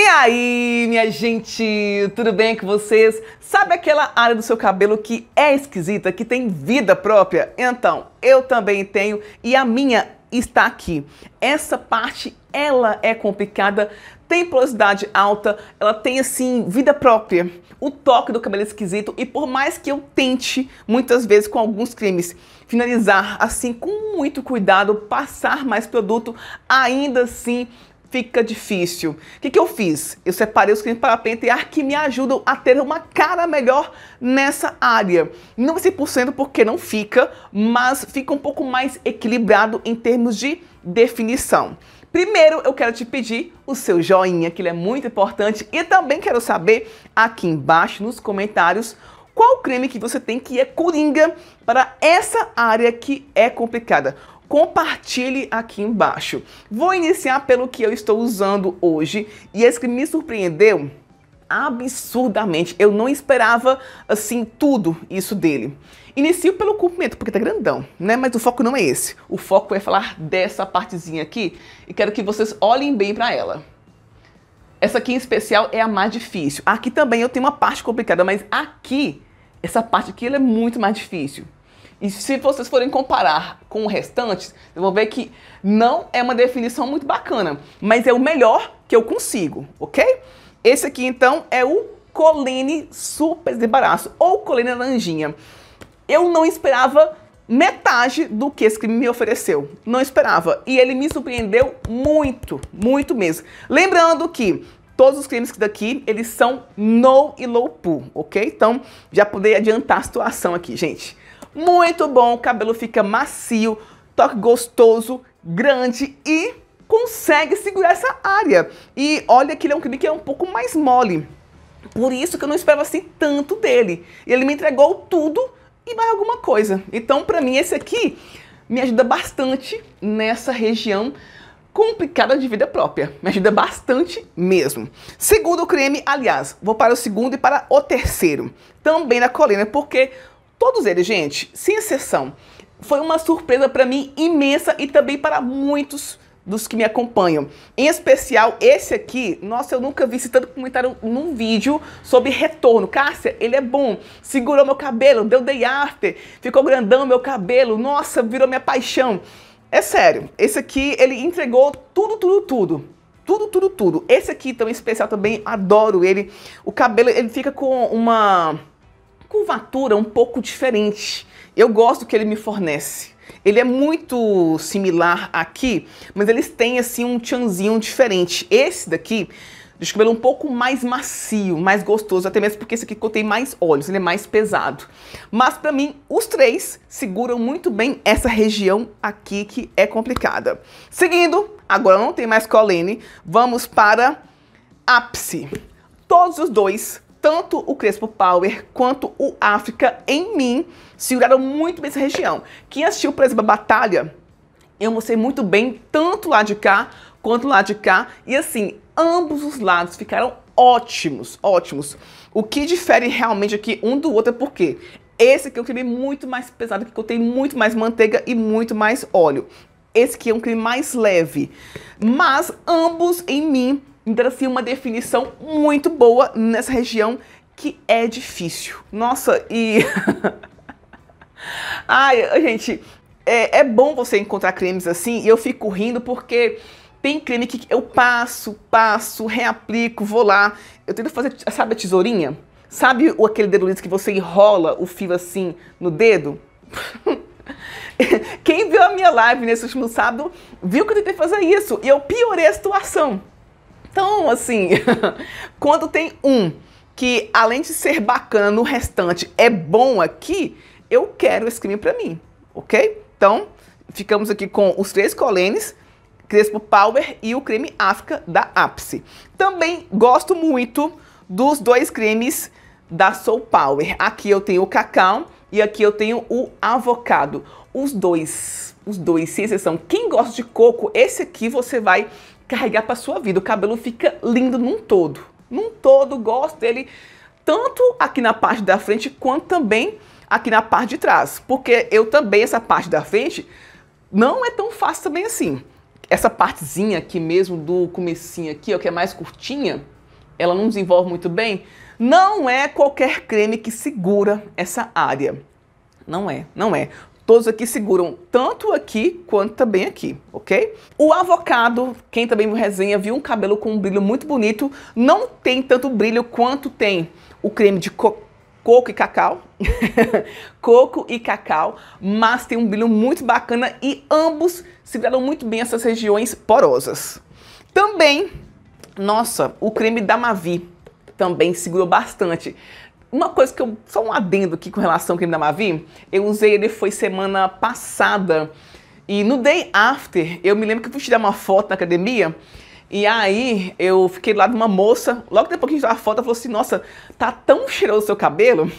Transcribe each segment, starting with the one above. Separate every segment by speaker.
Speaker 1: E aí, minha gente, tudo bem com vocês? Sabe aquela área do seu cabelo que é esquisita, que tem vida própria? Então, eu também tenho e a minha está aqui. Essa parte ela é complicada, tem porosidade alta, ela tem assim vida própria, o toque do cabelo é esquisito e por mais que eu tente muitas vezes com alguns cremes finalizar assim com muito cuidado, passar mais produto, ainda assim fica difícil. O que, que eu fiz? Eu separei os clientes para pentear que me ajudam a ter uma cara melhor nessa área. Não 100% porque não fica, mas fica um pouco mais equilibrado em termos de definição. Primeiro, eu quero te pedir o seu joinha, que ele é muito importante, e também quero saber aqui embaixo nos comentários qual creme que você tem que é coringa para essa área que é complicada compartilhe aqui embaixo. Vou iniciar pelo que eu estou usando hoje e esse que me surpreendeu absurdamente. Eu não esperava assim tudo isso dele. Inicio pelo comprimento, porque tá grandão, né? Mas o foco não é esse. O foco é falar dessa partezinha aqui e quero que vocês olhem bem para ela. Essa aqui em especial é a mais difícil. Aqui também eu tenho uma parte complicada, mas aqui essa parte aqui é muito mais difícil. E se vocês forem comparar com o restante, vocês vão ver que não é uma definição muito bacana, mas é o melhor que eu consigo, ok? Esse aqui, então, é o Colene Super Desembaraço, ou Colene Laranjinha. Eu não esperava metade do que esse crime me ofereceu. Não esperava. E ele me surpreendeu muito, muito mesmo. Lembrando que todos os cremes daqui, eles são no e low pool, ok? Então, já poder adiantar a situação aqui, gente. Muito bom, o cabelo fica macio, toque gostoso, grande e consegue segurar essa área. E olha que ele é um creme que é um pouco mais mole. Por isso que eu não esperava assim tanto dele. Ele me entregou tudo e mais alguma coisa. Então, para mim, esse aqui me ajuda bastante nessa região complicada de vida própria. Me ajuda bastante mesmo. Segundo creme, aliás, vou para o segundo e para o terceiro. Também na colina, porque Todos eles, gente, sem exceção, foi uma surpresa para mim imensa e também para muitos dos que me acompanham. Em especial, esse aqui, nossa, eu nunca vi tanto comentário num vídeo sobre retorno. Cássia, ele é bom, segurou meu cabelo, deu day after, ficou grandão meu cabelo, nossa, virou minha paixão. É sério, esse aqui, ele entregou tudo, tudo, tudo tudo, tudo, tudo. Esse aqui também especial também, adoro ele. O cabelo, ele fica com uma curvatura um pouco diferente. Eu gosto que ele me fornece. Ele é muito similar aqui, mas eles têm assim um tchanzinho diferente. Esse daqui deixa o cabelo um pouco mais macio, mais gostoso, até mesmo porque esse aqui contém mais óleos, ele é mais pesado. Mas para mim, os três seguram muito bem essa região aqui que é complicada. Seguindo, agora não tem mais colene, vamos para ápice. Todos os dois tanto o Crespo Power quanto o África em mim seguraram muito bem essa região. Quem assistiu, por exemplo, a batalha, eu mostrei muito bem tanto lá de cá quanto lá de cá. E assim, ambos os lados ficaram ótimos, ótimos. O que difere realmente aqui um do outro é porque esse aqui é um creme muito mais pesado, que contém muito mais manteiga e muito mais óleo. Esse aqui é um creme mais leve. Mas ambos em mim então, assim, uma definição muito boa nessa região que é difícil. Nossa, e. Ai, gente, é, é bom você encontrar cremes assim e eu fico rindo porque. Tem creme que eu passo, passo, reaplico, vou lá. Eu tento fazer, sabe a tesourinha? Sabe aquele dedo liso que você enrola o fio assim no dedo? Quem viu a minha live nesse último sábado viu que eu tentei fazer isso e eu piorei a situação. Então, assim, quando tem um que além de ser bacana o restante é bom aqui, eu quero esse creme para mim, ok? Então, ficamos aqui com os três colenes, Crespo Power e o creme África da Ápice. Também gosto muito dos dois cremes da Soul Power. Aqui eu tenho o cacau e aqui eu tenho o avocado. Os dois, os dois, sem exceção. Quem gosta de coco, esse aqui você vai carregar para sua vida. O cabelo fica lindo num todo. Num todo, gosto dele tanto aqui na parte da frente quanto também aqui na parte de trás. Porque eu também, essa parte da frente, não é tão fácil também assim. Essa partezinha aqui mesmo do comecinho aqui, ó, que é mais curtinha, ela não desenvolve muito bem. Não é qualquer creme que segura essa área. Não é, não é. Todos aqui seguram tanto aqui quanto também aqui, ok? O avocado, quem também me resenha, viu um cabelo com um brilho muito bonito. Não tem tanto brilho quanto tem o creme de coco coco e cacau. coco e cacau, mas tem um brilho muito bacana e ambos seguraram muito bem essas regiões porosas. Também, nossa, o creme da Mavi também segurou bastante. Uma coisa que eu. Só um adendo aqui com relação ao creme da Mavi. Eu usei ele foi semana passada. E no day after, eu me lembro que eu fui tirar uma foto na academia. E aí eu fiquei lá de uma moça, logo depois que a gente tirou a foto, ela falou assim, nossa, tá tão cheiroso o seu cabelo,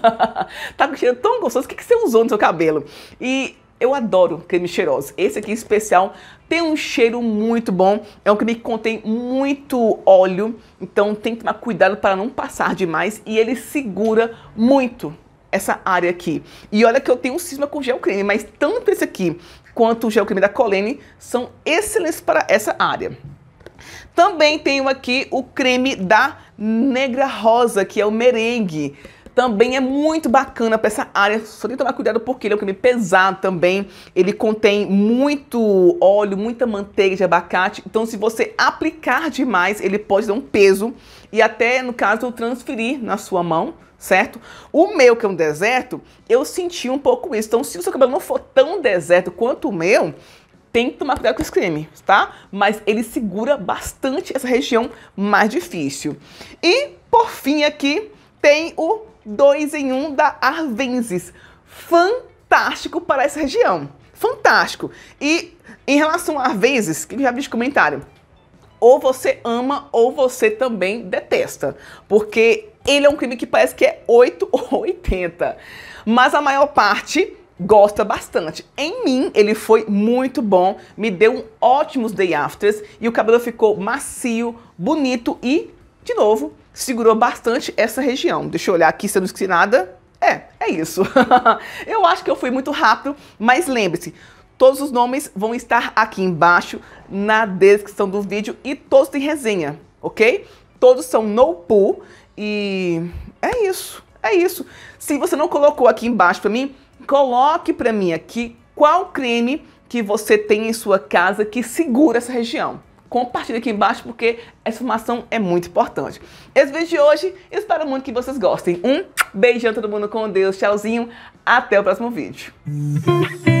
Speaker 1: tá com cheiro tão gostoso, o que, que você usou no seu cabelo? E eu adoro creme cheirosos. Esse aqui especial tem um cheiro muito bom. É um creme que contém muito óleo, então tem que tomar cuidado para não passar demais e ele segura muito essa área aqui. E olha que eu tenho um cisma com gel creme, mas tanto esse aqui quanto o gel creme da Colene são excelentes para essa área. Também tenho aqui o creme da Negra Rosa, que é o merengue também é muito bacana para essa área. Só tem que tomar cuidado porque ele é um creme pesado também. Ele contém muito óleo, muita manteiga de abacate. Então, se você aplicar demais, ele pode dar um peso e até, no caso, transferir na sua mão, certo? O meu, que é um deserto, eu senti um pouco isso. Então, se o seu cabelo não for tão deserto quanto o meu, tem que tomar cuidado com esse creme, tá? Mas ele segura bastante essa região mais difícil. E, por fim, aqui tem o 2 em 1 um da Arvenses, Fantástico para essa região. Fantástico. E em relação a Arvensis, que já vi comentário, ou você ama ou você também detesta. Porque ele é um crime que parece que é 8 ou 80. Mas a maior parte gosta bastante. Em mim, ele foi muito bom, me deu um ótimos day afters e o cabelo ficou macio, bonito e, de novo, segurou bastante essa região. Deixa eu olhar aqui se eu não esqueci nada. É, é isso. eu acho que eu fui muito rápido, mas lembre-se, todos os nomes vão estar aqui embaixo na descrição do vídeo e todos têm resenha, ok? Todos são no pool e é isso, é isso. Se você não colocou aqui embaixo para mim, coloque para mim aqui qual creme que você tem em sua casa que segura essa região compartilha aqui embaixo porque essa informação é muito importante. Esse vídeo de hoje, espero muito que vocês gostem. Um beijão todo mundo com Deus, tchauzinho, até o próximo vídeo.